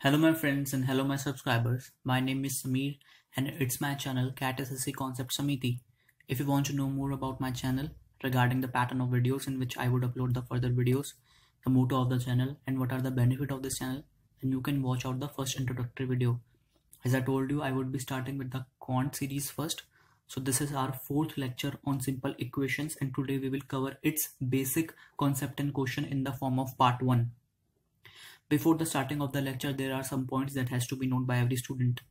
Hello my friends and hello my subscribers. My name is Samir and it's my channel Cat SSC Concept Samiti. If you want to know more about my channel regarding the pattern of videos in which I would upload the further videos, the motto of the channel and what are the benefit of this channel and you can watch out the first introductory video as i told you i would be starting with the quant series first so this is our fourth lecture on simple equations and today we will cover its basic concept and quotient in the form of part 1 before the starting of the lecture there are some points that has to be known by every student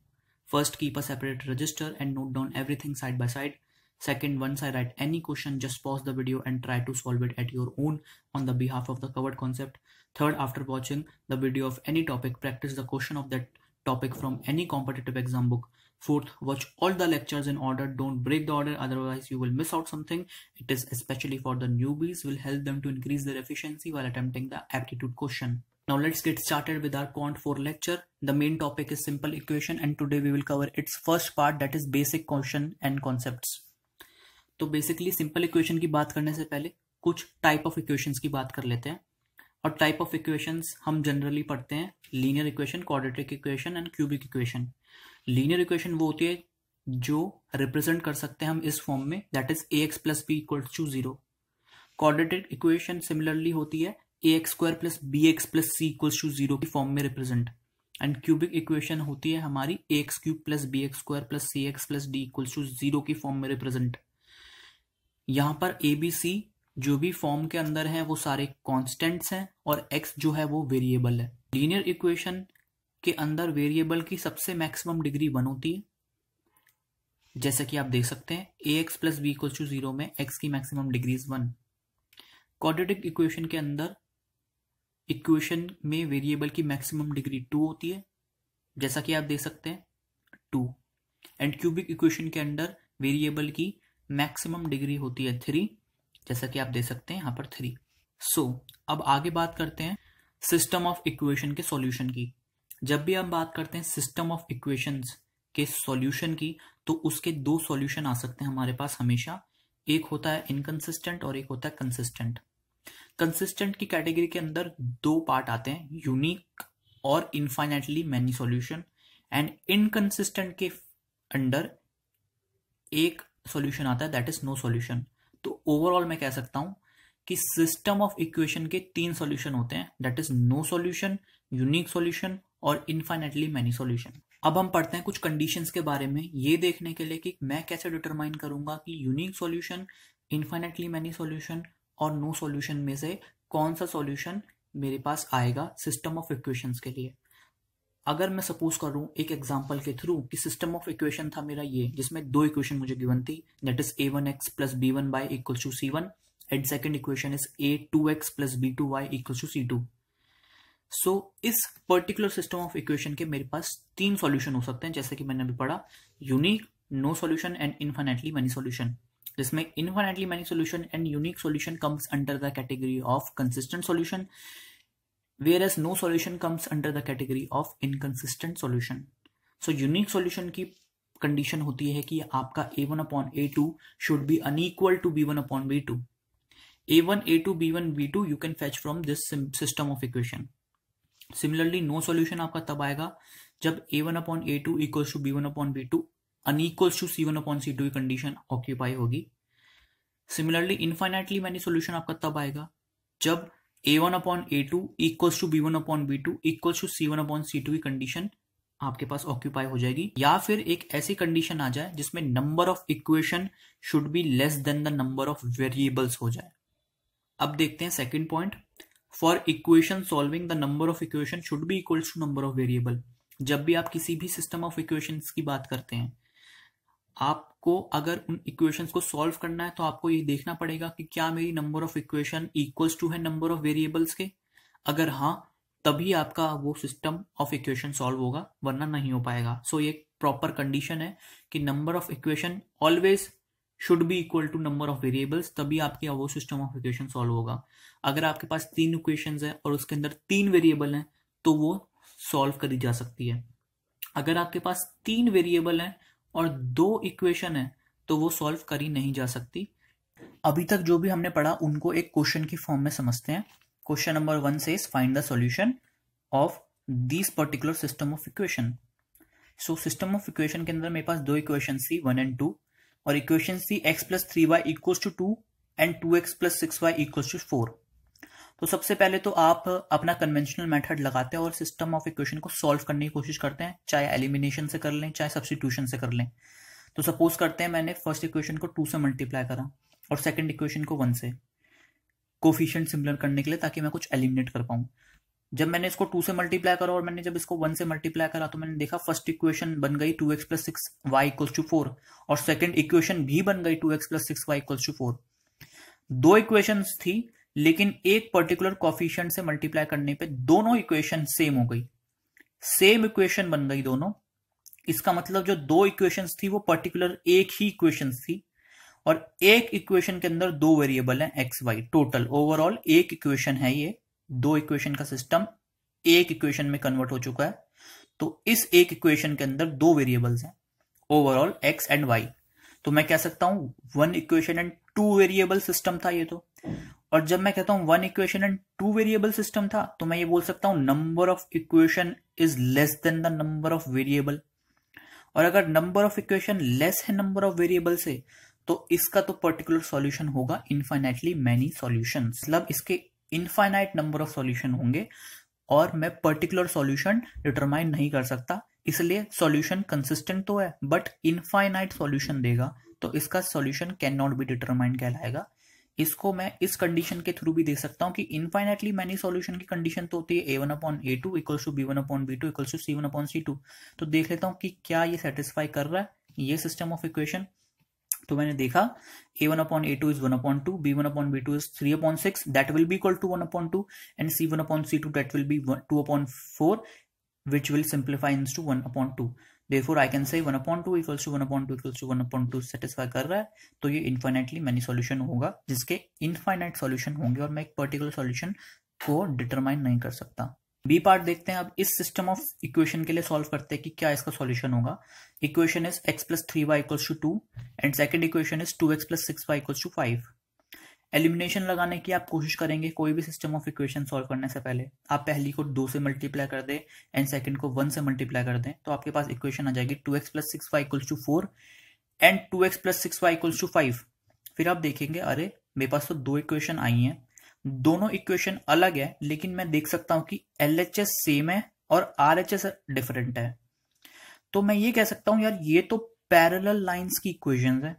first keep a separate register and note down everything side by side Second, once I write any question, just pause the video and try to solve it at your own on the behalf of the covered concept. Third, after watching the video of any topic, practice the question of that topic from any competitive exam book. Fourth, watch all the lectures in order. Don't break the order, otherwise you will miss out something. It is especially for the newbies, will help them to increase their efficiency while attempting the aptitude question. Now let's get started with our Quant 4 lecture. The main topic is simple equation and today we will cover its first part that is basic question and concepts. तो basically simple equation की बात करने से पहले कुछ type of equations की बात कर लेते हैं और टाइप ऑफ इक्वेशंस हम जनरली पढ़ते हैं linear equation quadratic equation and cubic equation linear equation वो होती है जो रिप्रेजेंट कर सकते हैं हम इस फॉर्म में that is a x plus b equal to zero quadratic equation similarly होती है a x square plus b x plus c equals to zero की फॉर्म में रिप्रेजेंट एंड क्यूबिक इक्वेशन होती है हमारी a x cube plus b x square plus c x plus d equal to zero की form में represent यहाँ पर ए B सी जो भी फॉर्म के अंदर है वो सारे कॉन्स्टेंट्स हैं और एक्स जो है वो वेरिएबल है लीनियर इक्वेशन के अंदर वेरिएबल की सबसे मैक्सिमम डिग्री वन होती है जैसा कि आप देख सकते हैं a x plus b equal to zero में एक्स की maximum degree is one quadratic equation के अंदर इक्वेशन में वेरिएबल की मैक्सिमम डिग्री टू होती है जैसा कि आप देख सकते हैं टू एंड क्यूबिक इक्वेशन के अंदर वेरिएबल की मैक्सिमम डिग्री होती है थ्री जैसा कि आप दे सकते हैं यहाँ पर थ्री सो so, अब आगे बात करते हैं सिस्टम ऑफ इक्वेशन के सॉल्यूशन की जब भी हम बात करते हैं सिस्टम ऑफ इक्वेशंस के सॉल्यूशन की तो उसके दो सॉल्यूशन आ सकते हैं हमारे पास हमेशा एक होता है इनकन्सिस्टेंट और एक होता है कंसिस्टेंट कंसिस्टेंट की कैटेगरी के अंदर दो पार्ट आते हैं यूनिक और infinitely many solution and inconsistent के अंडर एक सॉल्यूशन आता है दैट इज नो सॉल्यूशन तो ओवरऑल मैं कह सकता हूं कि सिस्टम ऑफ इक्वेशन के तीन सॉल्यूशन होते हैं that is no solution unique solution और इनफाइनेटली मैनी सॉल्यूशन अब हम पढ़ते हैं कुछ कंडीशंस के बारे में ये देखने के लिए कि मैं कैसे डिटरमाइन करूंगा कि unique solution infinitely many solution और नो no सॉल्यूशन में से कौन सा सॉल्यूशन मेरे पास आएगा सिस्टम ऑफ इक्वेशंस के लिए अगर मैं सपोज करूं एक एग्जाम्पल के थ्रू कि सिस्टम ऑफ इक्वेशन था मेरा ये जिसमें दो इक्वेशन मुझे गिवन थी that is A one X plus B one by equal to C one and second equation is A two x plus B two Y equal to C two so इस particular system of equation के मेरे पास तीन solution हो सकते हैं जैसे कि मैंने अभी पढ़ा unique no solution and infinitely many solution जिसमें infinitely many solution and unique solution comes under the category of consistent solution whereas no solution comes under the category of inconsistent solution. So unique solution की condition होती है कि आपका a1 upon upon A two should be unequal to B one upon B two A one A two B one B two you can fetch from this system of equation similarly no solution आपका तब आएगा जब A one upon A two equals to B one upon B two unequals to C one upon C two condition occupy होगी similarly infinitely many solution आपका तब आएगा जब A one upon A two equals to B one upon B two equals to C one upon C two की condition आपके पास occupy हो जाएगी या फिर एक ऐसी कंडीशन आ जाए जिसमें number of equation should be less than the number of variables हो जाए अब देखते हैं second point for equation solving the number of equation should be equals to number of variable जब भी आप किसी भी सिस्टम ऑफ इक्वेशन की बात करते हैं आपको अगर उन इक्वेशंस को सॉल्व करना है तो आपको ये देखना पड़ेगा कि क्या मेरी number of equation equals to है नंबर ऑफ वेरिएबल्स के अगर हाँ तभी आपका वो सिस्टम ऑफ इक्वेशन सॉल्व होगा वरना नहीं हो पाएगा सो so, ये प्रॉपर कंडीशन है कि number of equation always should be equal to number of variables तभी आपके वो सिस्टम ऑफ इक्वेशन सॉल्व होगा अगर आपके पास तीन इक्वेशन है और उसके अंदर तीन वेरिएबल हैं तो वो सॉल्व करी जा सकती है अगर आपके पास तीन वेरिएबल हैं और दो इक्वेशन है तो वो सॉल्व करी नहीं जा सकती अभी तक जो भी हमने पढ़ा उनको एक क्वेश्चन की फॉर्म में समझते हैं क्वेश्चन नंबर वन से find the solution of this particular system of equation so system of equation के अंदर मेरे पास दो इक्वेशन थी वन एंड टू और इक्वेशन थी X plus three Y equals to two and two x plus six Y equals to four तो सबसे पहले तो आप अपना कन्वेंशनल मेथड लगाते हैं और सिस्टम ऑफ इक्वेशन को सॉल्व करने की कोशिश करते हैं चाहे एलिमिनेशन से कर लें चाहे सब्सटीट्यूशन से कर लें तो सपोज करते हैं मैंने फर्स्ट इक्वेशन को टू से मल्टीप्लाई करा और सेकेंड इक्वेशन को वन से कोफिशियंट सिमिलर करने के लिए ताकि मैं कुछ एलिमिनेट कर पाऊँ जब मैंने इसको टू से मल्टीप्लाई करा और मैंने जब इसको वन से मल्टीप्लाई करा तो मैंने देखा फर्स्ट इक्वेशन बन गई two x plus six Y equals to four और सेकेंड इक्वेशन भी बन गई two x plus six Y equals to four दो इक्वेशंस थी लेकिन एक पर्टिकुलर कॉफिशियंट से मल्टीप्लाई करने पे दोनों इक्वेशन सेम हो गई सेम इक्वेशन बन गई दोनों इसका मतलब जो दो इक्वेशंस थी वो पर्टिकुलर एक ही इक्वेशन थी और एक इक्वेशन के अंदर दो वेरिएबल हैं एक्स वाई टोटल ओवरऑल एक इक्वेशन है ये दो इक्वेशन का सिस्टम एक इक्वेशन में कन्वर्ट हो चुका है तो इस एक इक्वेशन के अंदर दो वेरिएबल्स हैं ओवरऑल एक्स एंड वाई तो मैं कह सकता हूं one equation and two variable system था ये तो और जब मैं कहता हूं one equation and two variable system था तो मैं ये बोल सकता हूं number of equation is less than the number of variable और अगर नंबर ऑफ इक्वेशन लेस है नंबर ऑफ वेरिएबल से तो इसका तो पर्टिकुलर सॉल्यूशन होगा इनफाइनाइटली मैनी सॉल्यूशन मतलब इसके इनफाइनाइट नंबर ऑफ सॉल्यूशन होंगे और मैं पर्टिकुलर सॉल्यूशन डिटरमाइन नहीं कर सकता इसलिए सॉल्यूशन कंसिस्टेंट तो है बट इनफाइनाइट सॉल्यूशन देगा तो इसका solution can not be determine कहलाएगा इसको मैं इस कंडीशन के थ्रू भी दे सकता हूँ कि इनफाइनेटली मैनी सॉल्यूशन की कंडीशन तो होती है A one upon A two equal to B one upon B two equal to C one upon C two तो देख लेता हूँ कि क्या ये सेटिस्फाई कर रहा है ये सिस्टम ऑफ इक्वेशन तो मैंने देखा A one upon A two is one upon two B one upon B two is three upon six that will be equal to one upon two and C one upon C two that will be two upon four which will simplify into one upon two therefore I can say 1 upon 2 equals to 1 upon 2 equals to 1 upon 2 satisfy कर रहा है तो ये infinitely many solution होगा जिसके infinite solution होंगे और मैं एक पर्टिकुलर सॉल्यूशन को डिटरमाइन नहीं कर सकता बी पार्ट देखते हैं अब इस सिस्टम ऑफ इक्वेशन के लिए सॉल्व करते हैं कि क्या इसका सॉल्यूशन होगा equation is X plus three Y equals to two and second equation is two x plus six Y equals to five elimination लगाने की आप कोशिश करेंगे कोई भी सिस्टम ऑफ इक्वेशन सॉल्व करने से पहले आप पहली को दो से मल्टीप्लाई कर दें एंड सेकंड को वन से मल्टीप्लाई कर दें तो आपके पास इक्वेशन आ जाएगी two x plus six Y equals to four and two x plus six Y equals to five फिर आप देखेंगे अरे मेरे पास तो दो इक्वेशन आई हैं दोनों इक्वेशन अलग है लेकिन मैं देख सकता हूं कि एल सेम है और आर डिफरेंट है तो मैं ये कह सकता हूं यार ये तो पैरेलल लाइंस की इक्वेशन है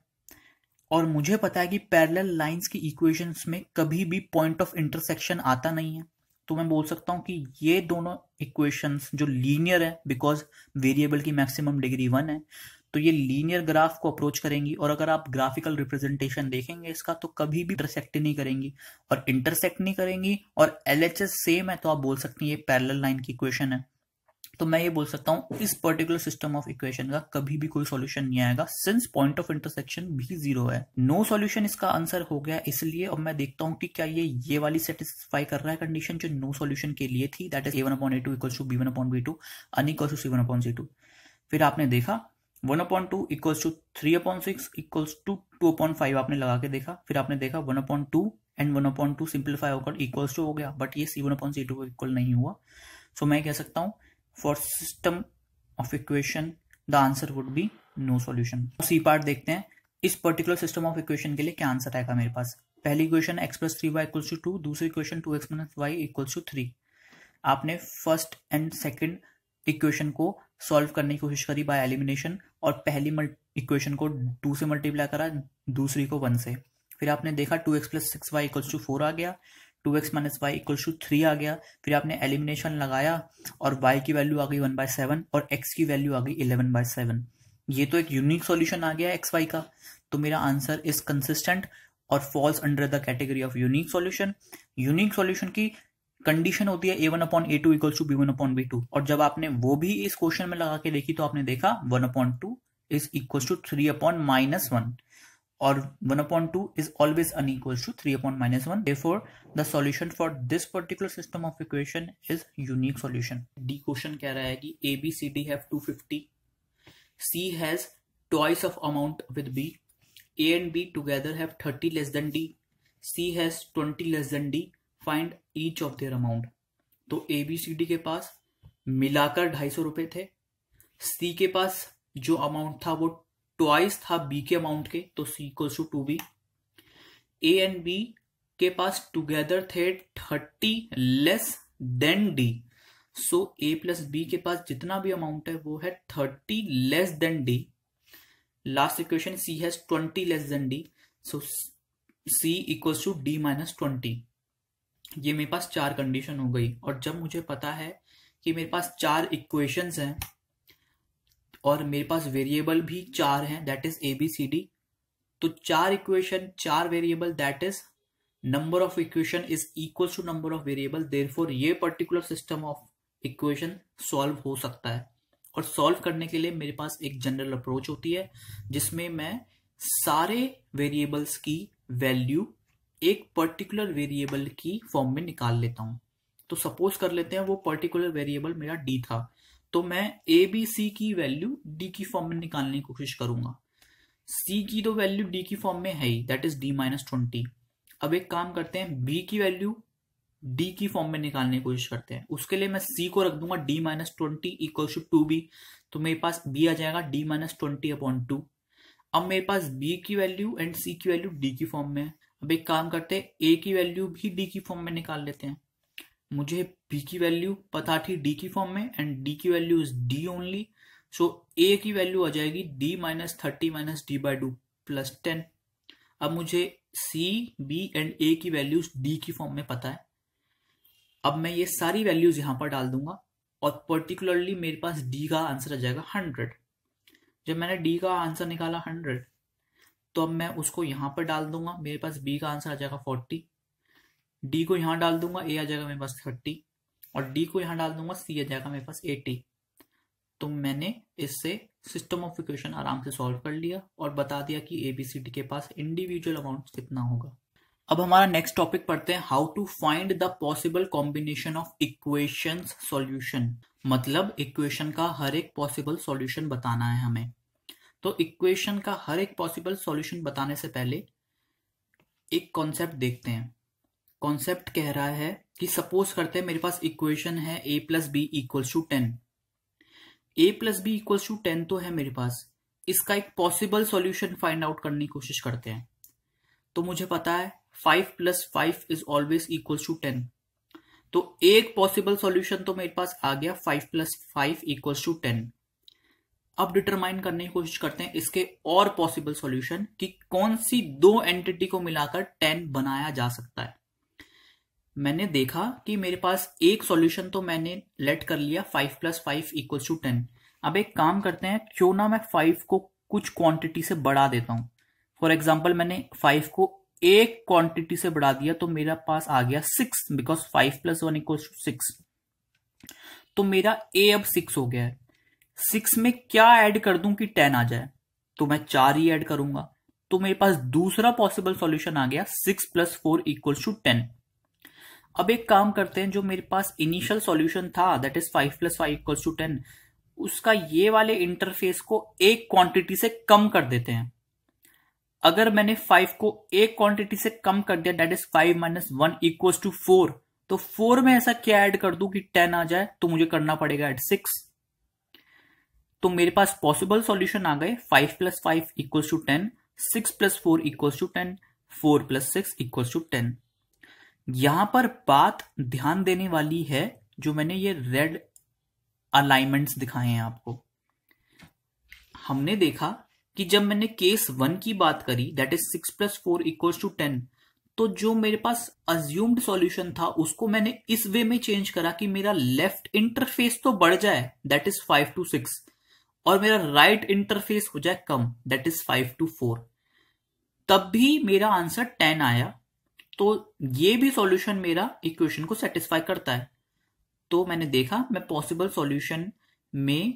और मुझे पता है कि पैरेलल लाइंस की इक्वेशंस में कभी भी पॉइंट ऑफ इंटरसेक्शन आता नहीं है तो मैं बोल सकता हूं कि ये दोनों इक्वेशंस जो लीनियर है बिकॉज वेरिएबल की मैक्सिमम डिग्री वन है तो ये लीनियर ग्राफ को अप्रोच करेंगी और अगर आप ग्राफिकल रिप्रेजेंटेशन देखेंगे इसका तो कभी भी इंटरसेक्ट नहीं करेंगी और इंटरसेक्ट नहीं करेंगी और एल सेम है तो आप बोल सकते हैं ये पैरेलल लाइन की इक्वेशन है तो मैं ये बोल सकता हूँ इस पर्टिकुलर सिस्टम ऑफ इक्वेशन का कभी भी कोई सॉल्यूशन नहीं आएगा सिंस पॉइंट ऑफ इंटरसेक्शन भी जीरो है नो no सॉल्यूशन इसका आंसर हो गया इसलिए अब मैं देखता हूँ कि क्या ये ये वाली सेटिस्फाई कर रहा है कंडीशन जो नो no सॉल्यूशन के लिए थी that is A one upon A two equals to B one upon B two unequal to C one upon C two फिर आपने देखा one upon two equals to three upon six equal to two upon five आपने लगा के देखा फिर आपने देखा one upon two and one upon two simplify होकर इक्वल टू हो गया बट ये C one upon C two equal नहीं हुआ सो so, मैं कह सकता हूँ for system of equation the answer would be no solution C part देखते हैं इस पर्टिकुलर सिस्टम ऑफ इक्वेशन के लिए क्या आंसर आएगा मेरे पास पहली equation X plus three Y equals to two दूसरी equation two X minus Y equals to three आपने फर्स्ट एंड सेकेंड इक्वेशन को सॉल्व करने की कोशिश करी बाय एलिमिनेशन और पहली इक्वेशन को टू से मल्टीप्लाई करा दूसरी को वन से फिर आपने देखा two x plus six Y equals to four आ गया two X minus Y equal to three आ गया फिर आपने एलिमिनेशन लगाया और वाई की वैल्यू आ गई वन बाय सेवन और एक्स की वैल्यू आ गई इलेवन बाय सेवन ये तो एक यूनिक सॉल्यूशन आ गया एक्स वाई का तो मेरा आंसर इज कंसिस्टेंट और falls under the category of unique solution unique solution की कंडीशन होती है A one upon A two equal to B one upon B two और जब आपने वो भी इस क्वेश्चन में लगा के देखी तो आपने देखा one upon two is equal to three upon minus one or 1 upon 2 is always unequals to 3 upon minus 1 therefore the solution for this particular system of equation is unique solution d question keh raha hai ki a b c d have 250 c has twice of amount with b a and b together have 30 less than d c has 20 less than d find each of their amount तो ए B C D के पास मिलाकर ढाई सौ रुपये थे सी के पास जो amount था वो ट्वाइस था बी के अमाउंट के तो C equals to two B A and B के पास टुगेदर थे thirty less than D so A plus B के पास जितना भी अमाउंट है वो है thirty less than D last equation C has twenty less than D so C equals to D minus twenty ये मेरे पास चार कंडीशन हो गई और जब मुझे पता है कि मेरे पास चार इक्वेशंस हैं और मेरे पास वेरिएबल भी चार हैं that is A B C D तो चार इक्वेशन चार variable that is number of equation is equal to number of variable there ये particular system of equation solve हो सकता है और सॉल्व करने के लिए मेरे पास एक जनरल अप्रोच होती है जिसमें मैं सारे वेरिएबल्स की वैल्यू एक पर्टिकुलर वेरिएबल की फॉर्म में निकाल लेता हूं तो सपोज कर लेते हैं वो पर्टिकुलर वेरिएबल मेरा डी था तो मैं ए बी सी की वैल्यू डी की फॉर्म में निकालने की कोशिश करूंगा सी की तो वैल्यू डी की फॉर्म में है ही that is D minus twenty अब एक काम करते हैं बी की वैल्यू डी की फॉर्म में निकालने की कोशिश करते हैं उसके लिए मैं सी को रख दूंगा D minus twenty equal to two B तो मेरे पास बी आ जाएगा D minus twenty upon two अब मेरे पास बी की वैल्यू एंड सी की वैल्यू डी की फॉर्म में है अब एक काम करते हैं ए की वैल्यू भी डी की फॉर्म में निकाल लेते हैं मुझे बी की वैल्यू पता थी डी की फॉर्म में एंड डी की value is D only so A की वैल्यू आ जाएगी D minus thirty minus D by two plus ten अब मुझे सी बी एंड ए की वैल्यूज डी की फॉर्म में पता है अब मैं ये सारी वैल्यूज यहां पर डाल दूंगा और पर्टिकुलरली मेरे पास डी का आंसर आ जाएगा हंड्रेड जब मैंने डी का आंसर निकाला हंड्रेड तो अब मैं उसको यहां पर डाल दूंगा मेरे पास बी का आंसर आ जाएगा फोर्टी डी को यहाँ डाल दूंगा ए आ जाएगा मेरे पास थर्टी और डी को यहाँ डाल दूंगा सी आ जाएगा मेरे पास एटी तो मैंने इससे सिस्टम ऑफ इक्वेशन आराम से सॉल्व कर लिया और बता दिया कि ए बी सी डी के पास इंडिविजुअल अमाउंट कितना होगा अब हमारा नेक्स्ट टॉपिक पढ़ते हैं how to find the possible combination of equation solution मतलब इक्वेशन का हर एक पॉसिबल सॉल्यूशन बताना है हमें तो इक्वेशन का हर एक पॉसिबल सॉल्यूशन बताने से पहले एक कॉन्सेप्ट देखते हैं कॉन्सेप्ट कह रहा है कि सपोज करते हैं मेरे पास इक्वेशन है A plus B equals to ten A plus B equals to ten तो है मेरे पास इसका एक पॉसिबल सॉल्यूशन फाइंड आउट करने की कोशिश करते हैं तो मुझे पता है five plus five is always equals to ten तो एक पॉसिबल सॉल्यूशन तो मेरे पास आ गया five plus five equals to ten अब डिटरमाइन करने की कोशिश करते हैं इसके और पॉसिबल सॉल्यूशन कि कौन सी दो एंटिटी को मिलाकर टेन बनाया जा सकता है मैंने देखा कि मेरे पास एक सॉल्यूशन तो मैंने लेट कर लिया five plus five equal to ten अब एक काम करते हैं क्यों ना मैं फाइव को कुछ क्वांटिटी से बढ़ा देता हूँ फॉर एग्जाम्पल मैंने फाइव को एक क्वांटिटी से बढ़ा दिया तो मेरा पास आ गया six because five plus one equal to six तो मेरा ए अब सिक्स हो गया है सिक्स में क्या ऐड कर दूं कि टेन आ जाए तो मैं चार ही ऐड करूंगा तो मेरे पास दूसरा पॉसिबल सॉल्यूशन आ गया six plus four equal to ten अब एक काम करते हैं जो मेरे पास इनिशियल सॉल्यूशन था that is five plus five equals to ten उसका ये वाले इंटरफेस को एक क्वांटिटी से कम कर देते हैं अगर मैंने फाइव को एक क्वांटिटी से कम कर दिया that is five minus one equal to four तो फोर में ऐसा क्या ऐड कर दू कि टेन आ जाए तो मुझे करना पड़ेगा एट सिक्स तो मेरे पास पॉसिबल सॉल्यूशन आ गए five plus five equal to ten six plus four equal to ten four plus six equal to ten यहां पर बात ध्यान देने वाली है जो मैंने ये रेड अलाइनमेंट्स दिखाए हैं आपको हमने देखा कि जब मैंने केस वन की बात करी that is six plus four equal to ten तो जो मेरे पास अज्यूम्ड सॉल्यूशन था उसको मैंने इस वे में चेंज करा कि मेरा लेफ्ट इंटरफेस तो बढ़ जाए that is five two six और मेरा राइट right इंटरफेस हो जाए कम that is five two four तब भी मेरा आंसर टेन आया तो ये भी सॉल्यूशन मेरा इक्वेशन को सेटिस्फाई करता है तो मैंने देखा मैं पॉसिबल सॉल्यूशन में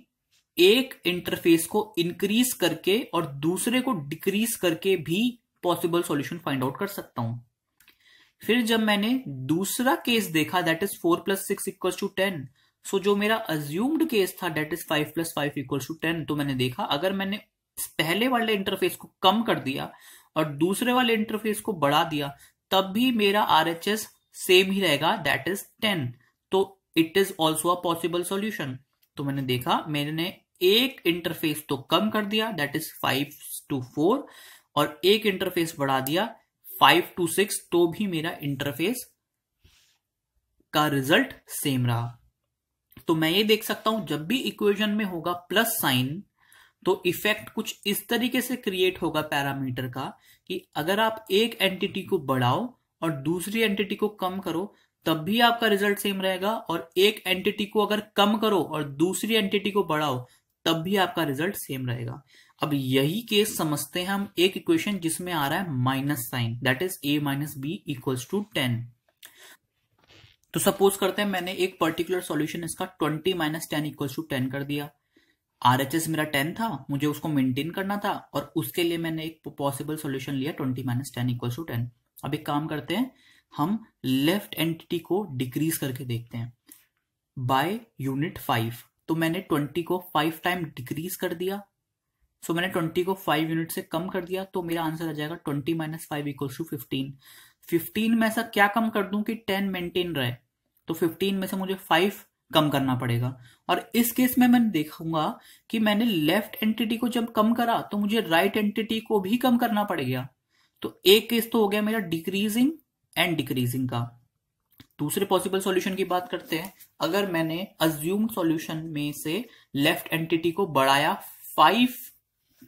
एक इंटरफेस को इंक्रीज करके और दूसरे को डिक्रीज करके भी पॉसिबल सॉल्यूशन फाइंड आउट कर सकता हूं फिर जब मैंने दूसरा केस देखा that is four plus six equal to ten so जो मेरा अज्यूम्ड केस था that is five plus five equal to ten तो मैंने देखा अगर मैंने पहले वाले इंटरफेस को कम कर दिया और दूसरे वाले इंटरफेस को बढ़ा दिया तब भी मेरा आर एच एस सेम ही रहेगा दैट इज टेन तो it is also a possible solution तो मैंने देखा मैंने एक इंटरफेस तो कम कर दिया that is five two four और एक इंटरफेस बढ़ा दिया फाइव टू सिक्स तो भी मेरा इंटरफेस का रिजल्ट सेम रहा तो मैं ये देख सकता हूं जब भी इक्वेशन में होगा प्लस साइन तो इफेक्ट कुछ इस तरीके से क्रिएट होगा पैरामीटर का कि अगर आप एक एंटिटी को बढ़ाओ और दूसरी एंटिटी को कम करो तब भी आपका रिजल्ट सेम रहेगा और एक एंटिटी को अगर कम करो और दूसरी एंटिटी को बढ़ाओ तब भी आपका रिजल्ट सेम रहेगा अब यही केस समझते हैं हम एक इक्वेशन जिसमें आ रहा है minus sign that is A minus B equals to ten तो सपोज करते हैं मैंने एक पर्टिकुलर सॉल्यूशन इसका twenty minus ten equals to ten कर दिया आर एच एस मेरा टेन था मुझे उसको मेंटेन करना था और उसके लिए मैंने एक पॉसिबल सोल्यूशन लिया twenty minus ten equal to ten अब एक काम करते हैं हम लेफ्ट एंटिटी को डिक्रीज करके देखते हैं बाय यूनिट फाइव तो मैंने ट्वेंटी को फाइव टाइम डिक्रीज कर दिया सो so, मैंने ट्वेंटी को फाइव यूनिट से कम कर दिया तो मेरा आंसर आ जाएगा twenty minus five equal to fifteen fifteen में ऐसा क्या कम कर दूं कि टेन मेंटेन रहे तो फिफ्टीन में से मुझे फाइव कम करना पड़ेगा और इस केस में मैं देखूंगा कि मैंने लेफ्ट एंटिटी को जब कम करा तो मुझे राइट right एंटिटी को भी कम करना पड़ गया तो एक केस तो हो गया मेरा डिक्रीजिंग एंड डिक्रीजिंग का दूसरे पॉसिबल सॉल्यूशन की बात करते हैं अगर मैंने अज्यूम सॉल्यूशन में से लेफ्ट एंटिटी को बढ़ाया फाइव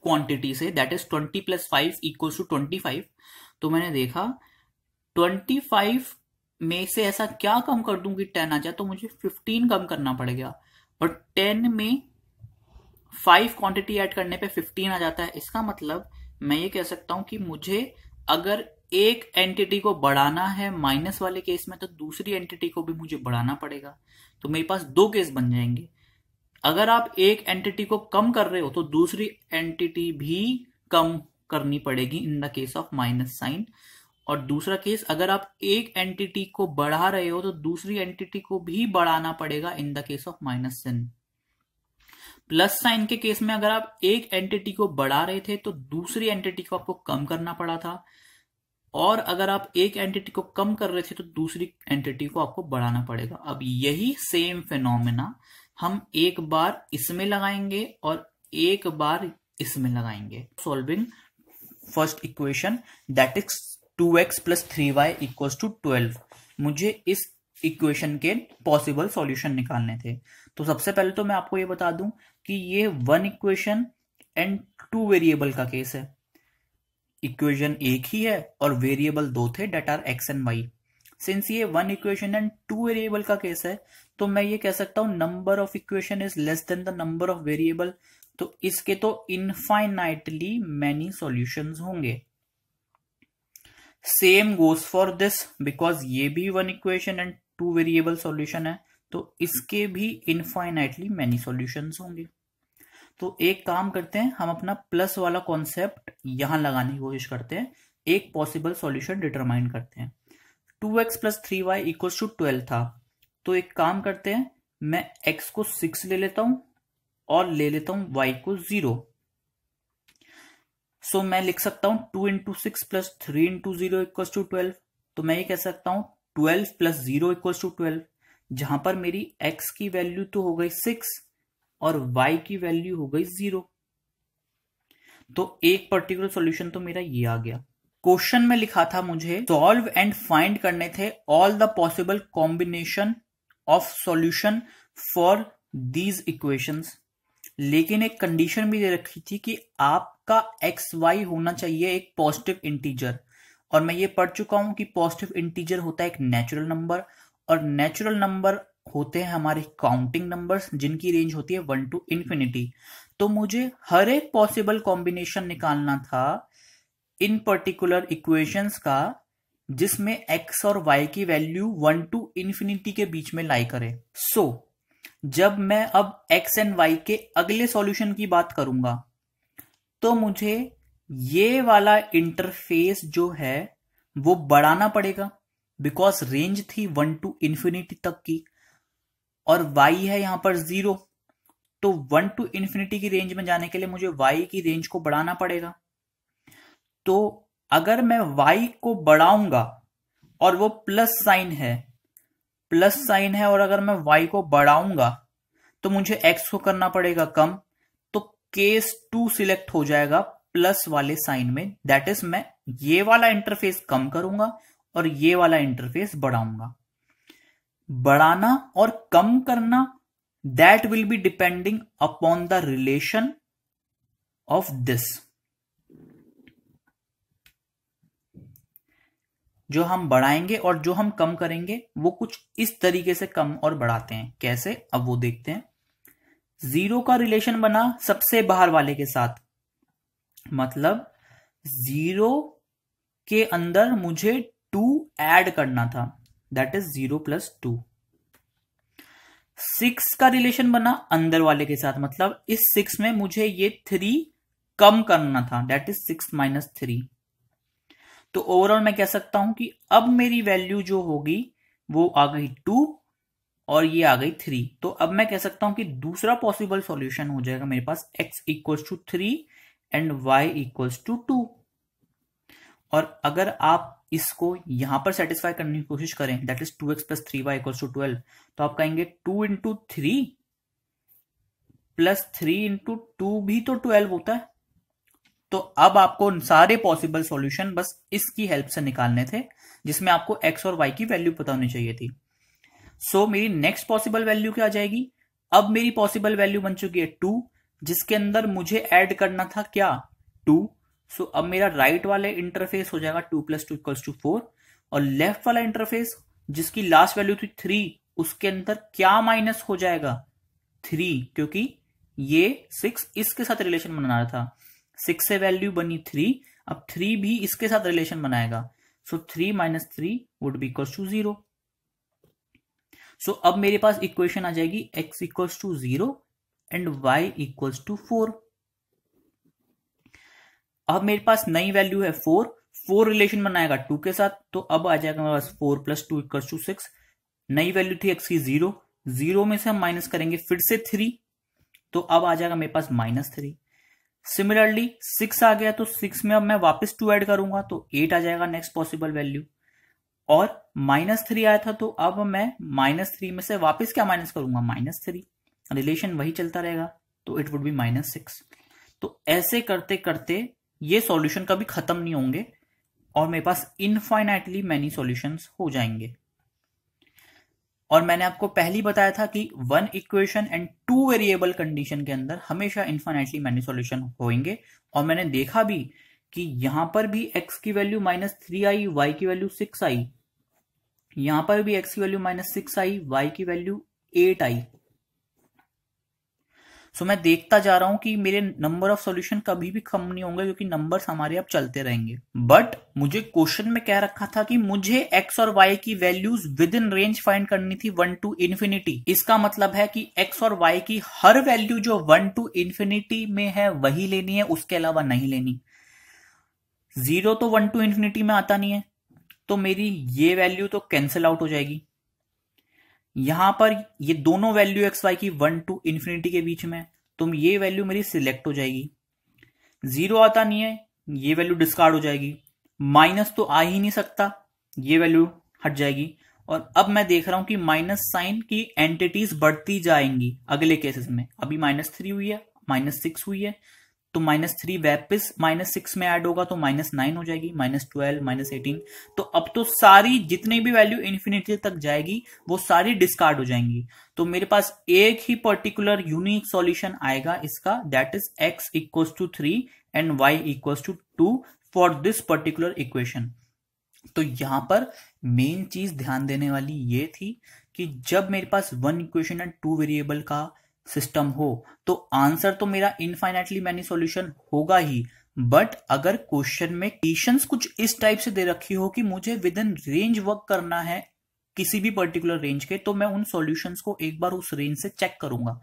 क्वांटिटी से that is twenty plus five equal to twenty five तो मैंने देखा ट्वेंटी फाइव मैं से ऐसा क्या कम कर दूं कि टेन आ जाए तो मुझे फिफ्टीन कम करना पड़ेगा और टेन में फाइव क्वांटिटी ऐड करने पे फिफ्टीन आ जाता है इसका मतलब मैं ये कह सकता हूं कि मुझे अगर एक एंटिटी को बढ़ाना है माइनस वाले केस में तो दूसरी एंटिटी को भी मुझे बढ़ाना पड़ेगा तो मेरे पास दो केस बन जाएंगे अगर आप एक एंटिटी को कम कर रहे हो तो दूसरी एंटिटी भी कम करनी पड़ेगी in the case of minus sign और दूसरा केस अगर आप एक एंटिटी को बढ़ा रहे हो तो दूसरी एंटिटी को भी बढ़ाना पड़ेगा in the case of minus sign plus sign के केस में अगर आप एक एंटिटी को बढ़ा रहे थे तो दूसरी एंटिटी को आपको कम करना पड़ा था और अगर आप एक एंटिटी को कम कर रहे थे तो दूसरी एंटिटी को आपको बढ़ाना पड़ेगा अब यही सेम फेनोमिना हम एक बार इसमें लगाएंगे और एक बार इसमें लगाएंगे solving first equation that is two x plus three Y equals to twelve मुझे इस इक्वेशन के पॉसिबल सॉल्यूशन निकालने थे तो सबसे पहले तो मैं आपको ये बता दूं कि ये one equation and two variable का केस है इक्वेशन एक ही है और वेरिएबल दो थे that are x and y since ये one equation and two variable का केस है तो मैं ये कह सकता हूं number of equation is less than the number of variable तो इसके तो इनफाइनाइटली मैनी सॉल्यूशंस होंगे same goes for this because ये भी one equation and two variable solution है तो इसके भी इनफाइनाइटली मैनी सोल्यूशन होंगे तो एक काम करते हैं हम अपना प्लस वाला कॉन्सेप्ट यहां लगाने की कोशिश करते हैं एक पॉसिबल सॉल्यूशन डिटरमाइन करते हैं two x plus three Y equals to twelve था तो एक काम करते हैं मैं एक्स को सिक्स ले लेता हूं और ले लेता हूं वाई को जीरो सो so, मैं लिख सकता हूं two into six plus three into zero equal to twelve तो मैं ये कह सकता हूं twelve plus zero equal to twelve जहां पर मेरी एक्स की वैल्यू तो हो गई सिक्स और वाई की वैल्यू हो गई जीरो तो एक पर्टिकुलर सॉल्यूशन तो मेरा ये आ गया क्वेश्चन में लिखा था मुझे सॉल्व एंड फाइंड करने थे all the possible combination of solution for these equations लेकिन एक कंडीशन भी दे रखी थी कि आप आपका एक्स वाई होना चाहिए एक पॉजिटिव इंटीजर और मैं ये पढ़ चुका हूं कि पॉजिटिव इंटीजर होता है एक नेचुरल नंबर और नेचुरल नंबर होते हैं हमारे काउंटिंग नंबर्स जिनकी रेंज होती है वन टू इंफिनिटी तो मुझे हर एक पॉसिबल कॉम्बिनेशन निकालना था इन पर्टिकुलर इक्वेशंस का जिसमें x और y की वैल्यू वन टू इन्फिनिटी के बीच में लाई करे सो so, जब मैं अब x एंड y के अगले सॉल्यूशन की बात करूंगा तो मुझे ये वाला इंटरफेस जो है वो बढ़ाना पड़ेगा बिकॉज रेंज थी वन टू इन्फिनिटी तक की और वाई है यहां पर जीरो तो वन टू इन्फिनिटी की रेंज में जाने के लिए मुझे वाई की रेंज को बढ़ाना पड़ेगा तो अगर मैं वाई को बढ़ाऊंगा और वो प्लस साइन है प्लस साइन है और अगर मैं वाई को बढ़ाऊंगा तो मुझे एक्स को करना पड़ेगा कम केस टू सिलेक्ट हो जाएगा प्लस वाले साइन में दैट इज मैं ये वाला इंटरफेस कम करूंगा और ये वाला इंटरफेस बढ़ाऊंगा बढ़ाना और कम करना that will be depending upon the relation of this जो हम बढ़ाएंगे और जो हम कम करेंगे वो कुछ इस तरीके से कम और बढ़ाते हैं कैसे अब वो देखते हैं जीरो का रिलेशन बना सबसे बाहर वाले के साथ मतलब जीरो के अंदर मुझे टू ऐड करना था that is zero plus two six का रिलेशन बना अंदर वाले के साथ मतलब इस सिक्स में मुझे ये थ्री कम करना था that is six minus three तो ओवरऑल मैं कह सकता हूं कि अब मेरी वैल्यू जो होगी वो आ गई टू और ये आ गई थ्री तो अब मैं कह सकता हूं कि दूसरा पॉसिबल सॉल्यूशन हो जाएगा मेरे पास x equals to three and y equals to two और अगर आप इसको यहां पर सेटिस्फाई करने की कोशिश करें that is two x plus three Y equals to twelve तो आप कहेंगे two into three plus three into two भी तो ट्वेल्व होता है तो अब आपको सारे पॉसिबल सॉल्यूशन बस इसकी हेल्प से निकालने थे जिसमें आपको एक्स और वाई की वैल्यू पता होनी चाहिए थी सो so, मेरी नेक्स्ट पॉसिबल वैल्यू क्या आ जाएगी अब मेरी पॉसिबल वैल्यू बन चुकी है टू जिसके अंदर मुझे ऐड करना था क्या टू सो so, अब मेरा राइट right वाले इंटरफेस हो जाएगा two plus two equals to four और लेफ्ट वाला इंटरफेस जिसकी लास्ट वैल्यू थी थ्री उसके अंदर क्या माइनस हो जाएगा थ्री क्योंकि ये सिक्स इसके साथ रिलेशन बना रहा था सिक्स से वैल्यू बनी थ्री अब थ्री भी इसके साथ रिलेशन बनाएगा so three minus three would be equal to zero so अब मेरे पास इक्वेशन आ जाएगी x equals to zero and y equals to four अब मेरे पास नई वैल्यू है फोर फोर रिलेशन बनाएगा टू के साथ तो अब आ जाएगा मेरे पास four plus two equals to six नई वैल्यू थी एक्स की जीरो जीरो में से हम माइनस करेंगे फिर से थ्री तो अब आ जाएगा मेरे पास माइनस थ्री सिमिलरली सिक्स आ गया तो सिक्स में अब मैं वापस टू ऐड करूंगा तो एट आ जाएगा नेक्स्ट पॉसिबल वैल्यू और माइनस थ्री आया था तो अब मैं माइनस थ्री में से वापस क्या माइनस करूंगा माइनस थ्री रिलेशन वही चलता रहेगा तो it would be minus six तो ऐसे करते करते ये सॉल्यूशन कभी खत्म नहीं होंगे और मेरे पास इनफाइनाइटली मैनी सोल्यूशन हो जाएंगे और मैंने आपको पहली बताया था कि one equation and two variable condition के अंदर हमेशा इन्फाइनाइटली मैनी सोल्यूशन होंगे और मैंने देखा भी कि यहां पर भी x की वैल्यू माइनस थ्री आई वाई की वैल्यू सिक्स आई यहां पर भी एक्स की वैल्यू माइनस सिक्स आई वाई की वैल्यू एट आई सो मैं देखता जा रहा हूं कि मेरे नंबर ऑफ सॉल्यूशन कभी भी कम नहीं होंगे क्योंकि नंबर्स हमारे अब चलते रहेंगे बट मुझे क्वेश्चन में कह रखा था कि मुझे एक्स और वाई की values within range find करनी थी वन टू इन्फिनिटी इसका मतलब है कि एक्स और वाई की हर वैल्यू जो वन टू इन्फिनिटी में है वही लेनी है उसके अलावा नहीं लेनी जीरो तो वन टू इन्फिनिटी में आता नहीं है तो मेरी ये वैल्यू तो कैंसिल आउट हो जाएगी यहां पर ये दोनों वैल्यू एक्स वाई की वन टू इन्फिनिटी के बीच में तो ये वैल्यू मेरी सिलेक्ट हो जाएगी जीरो आता नहीं है ये वैल्यू डिस्कार्ड हो जाएगी माइनस तो आ ही नहीं सकता ये वैल्यू हट जाएगी और अब मैं देख रहा हूं कि माइनस साइन की एंटिटीज बढ़ती जाएंगी अगले केसेस में अभी माइनस थ्री हुई है माइनस सिक्स हुई है तो माइनस थ्री वापिस माइनस सिक्स में ऐड होगा तो माइनस नाइन हो जाएगी माइनस ट्वेल्व माइनस एटीन तो अब तो सारी जितनी भी वैल्यू इन्फिनिटी तक जाएगी वो सारी डिस्कार्ड हो जाएंगी तो मेरे पास एक ही पर्टिकुलर यूनिक सॉल्यूशन आएगा इसका that is x equal to three and y equal to two for this particular equation तो यहां पर मेन चीज ध्यान देने वाली ये थी कि जब मेरे पास वन इक्वेशन है टू वेरिएबल का सिस्टम हो तो आंसर तो मेरा इनफाइनाइटली मैनी सॉल्यूशन होगा ही बट अगर क्वेश्चन में क्वेश्चन कुछ इस टाइप से दे रखी हो कि मुझे विद इन रेंज वर्क करना है किसी भी पर्टिकुलर रेंज के तो मैं उन सॉल्यूशंस को एक बार उस रेंज से चेक करूंगा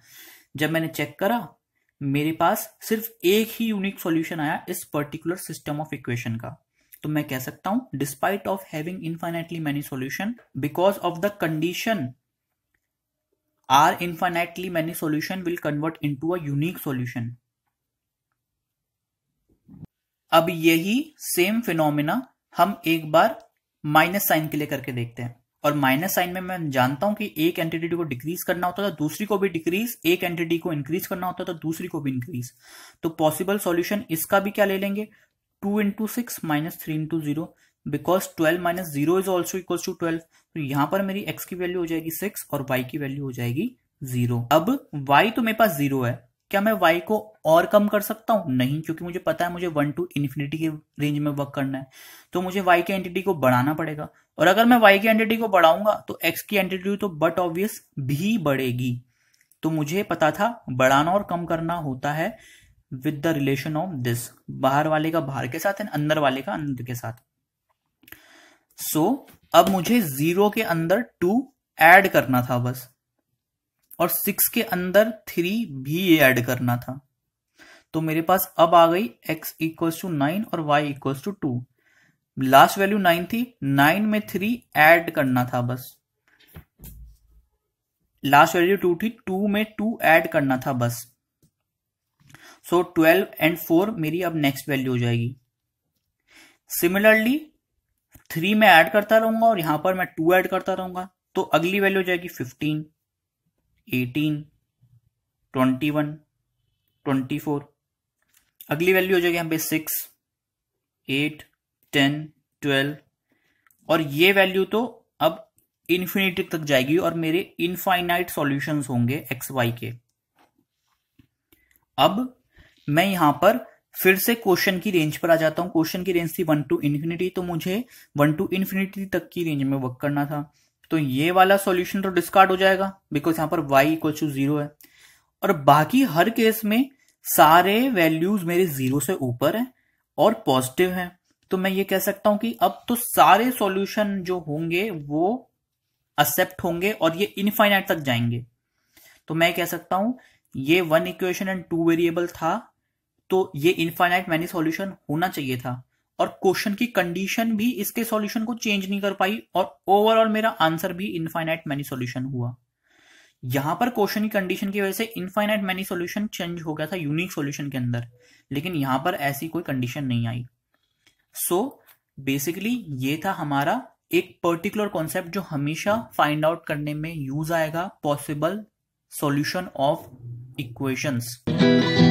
जब मैंने चेक करा मेरे पास सिर्फ एक ही यूनिक सॉल्यूशन आया इस पर्टिकुलर सिस्टम ऑफ इक्वेशन का तो मैं कह सकता हूं despite of having infinitely many solution because of the condition are infinitely many solution will convert into a unique solution अब यही सेम फिनोमिना हम एक बार माइनस साइन के लिए करके देखते हैं और माइनस साइन में मैं जानता हूं कि एक एंटिटी को डिक्रीज करना होता था दूसरी को भी डिक्रीज एक एंटिटी को इंक्रीज करना होता था दूसरी को भी इंक्रीज तो पॉसिबल सॉल्यूशन इसका भी क्या ले लेंगे two into six minus three into zero because twelve minus zero is also equal to twelve तो यहां पर मेरी एक्स की वैल्यू हो जाएगी सिक्स और वाई की वैल्यू हो जाएगी जीरो अब वाई तो मेरे पास जीरो है क्या मैं वाई को और कम कर सकता हूं नहीं क्योंकि मुझे पता है मुझे वन टू इन्फिनिटी के रेंज में वर्क करना है तो मुझे वाई की एंटिटी को बढ़ाना पड़ेगा और अगर मैं वाई की एंटिटी को बढ़ाऊंगा तो एक्स की एंटिटी तो बट ऑब्वियस भी बढ़ेगी तो मुझे पता था बढ़ाना और कम करना होता है with the relation of this बाहर वाले का बाहर के साथ एंड अंदर वाले का अंदर के साथ सो so, अब मुझे जीरो के अंदर टू ऐड करना था बस और सिक्स के अंदर थ्री भी ऐड करना था तो मेरे पास अब आ गई x इक्वल टू नाइन और y equal to two last value nine थी नाइन में थ्री ऐड करना था बस लास्ट वैल्यू टू थी टू में टू ऐड करना था बस सो ट्वेल्व एंड फोर मेरी अब नेक्स्ट वैल्यू हो जाएगी सिमिलरली थ्री में ऐड करता रहूंगा और यहां पर मैं टू ऐड करता रहूंगा तो अगली वैल्यू जाएगी fifteen eighteen twenty one twenty four अगली वैल्यू हो जाएगी यहां पे सिक्स एट टेन ट्वेल्व और ये वैल्यू तो अब इन्फिनिटी तक जाएगी और मेरे इनफाइनाइट सॉल्यूशंस होंगे एक्स वाई के अब मैं यहां पर फिर से क्वेश्चन की रेंज पर आ जाता हूं क्वेश्चन की रेंज थी वन टू इन्फिनिटी तो मुझे वन टू इन्फिनिटी तक की रेंज में वर्क करना था तो ये वाला सॉल्यूशन तो डिस्कार्ड हो जाएगा बिकॉज यहां पर वाई इक्वल टू जीरो है और बाकी हर केस में सारे वैल्यूज मेरे जीरो से ऊपर है और पॉजिटिव है तो मैं ये कह सकता हूं कि अब तो सारे सॉल्यूशन जो होंगे वो एक्सेप्ट होंगे और ये इनफाइनाइट तक जाएंगे तो मैं कह सकता हूं ये one equation and two variable था तो ये इनफाइनाइट मैनी सॉल्यूशन होना चाहिए था और क्वेश्चन की कंडीशन भी इसके सॉल्यूशन को चेंज नहीं कर पाई और ओवरऑल मेरा आंसर भी इनफाइनाइट मैनी सॉल्यूशन हुआ यहां पर क्वेश्चन की कंडीशन की वजह से इनफाइनाइट मैनी सॉल्यूशन चेंज हो गया था यूनिक सॉल्यूशन के अंदर लेकिन यहां पर ऐसी कोई कंडीशन नहीं आई सो so, बेसिकली ये था हमारा एक पर्टिकुलर कॉन्सेप्ट जो हमेशा फाइंड आउट करने में यूज आएगा पॉसिबल सॉल्यूशन ऑफ इक्वेशंस